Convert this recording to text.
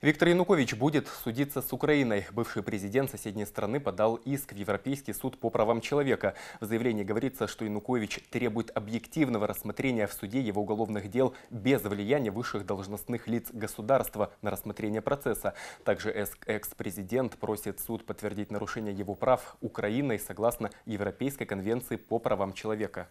Виктор Янукович будет судиться с Украиной. Бывший президент соседней страны подал иск в Европейский суд по правам человека. В заявлении говорится, что Янукович требует объективного рассмотрения в суде его уголовных дел без влияния высших должностных лиц государства на рассмотрение процесса. Также экс-президент просит суд подтвердить нарушение его прав Украиной согласно Европейской конвенции по правам человека.